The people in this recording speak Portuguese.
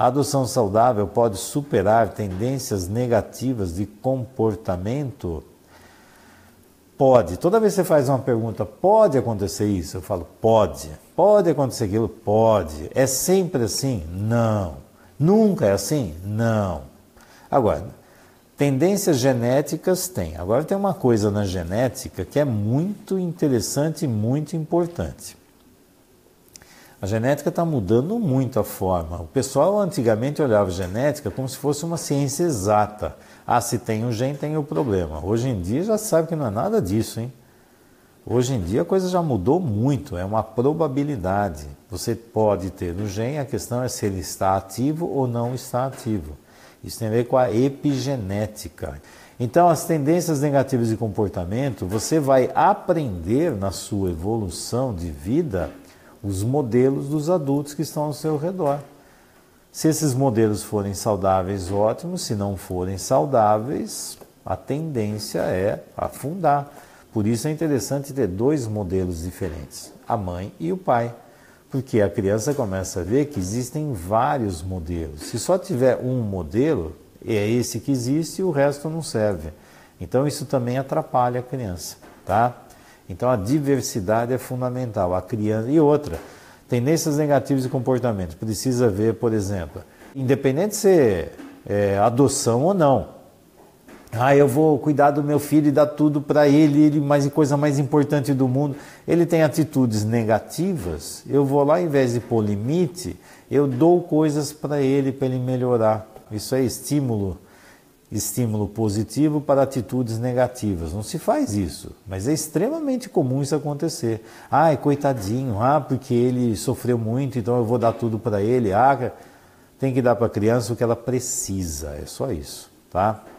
A adoção saudável pode superar tendências negativas de comportamento? Pode. Toda vez que você faz uma pergunta, pode acontecer isso? Eu falo, pode. Pode acontecer aquilo? Pode. É sempre assim? Não. Nunca é assim? Não. Agora, tendências genéticas tem. Agora tem uma coisa na genética que é muito interessante e muito importante. A genética está mudando muito a forma. O pessoal antigamente olhava genética como se fosse uma ciência exata. Ah, se tem um gene, tem o um problema. Hoje em dia já sabe que não é nada disso, hein? Hoje em dia a coisa já mudou muito, é uma probabilidade. Você pode ter um gene, a questão é se ele está ativo ou não está ativo. Isso tem a ver com a epigenética. Então, as tendências negativas de comportamento, você vai aprender na sua evolução de vida os modelos dos adultos que estão ao seu redor. Se esses modelos forem saudáveis, ótimo. Se não forem saudáveis, a tendência é afundar. Por isso é interessante ter dois modelos diferentes, a mãe e o pai, porque a criança começa a ver que existem vários modelos. Se só tiver um modelo, é esse que existe e o resto não serve. Então isso também atrapalha a criança, tá? Então a diversidade é fundamental. A criança e outra, tendências negativas de comportamento. Precisa ver, por exemplo, independente se é, é adoção ou não. Ah, eu vou cuidar do meu filho e dar tudo para ele, ele mais coisa mais importante do mundo. Ele tem atitudes negativas. Eu vou lá, em vez de pôr limite, eu dou coisas para ele para ele melhorar. Isso é estímulo estímulo positivo para atitudes negativas. Não se faz isso, mas é extremamente comum isso acontecer. Ah, coitadinho, ah, porque ele sofreu muito, então eu vou dar tudo para ele. Ah, tem que dar para a criança o que ela precisa. É só isso, tá?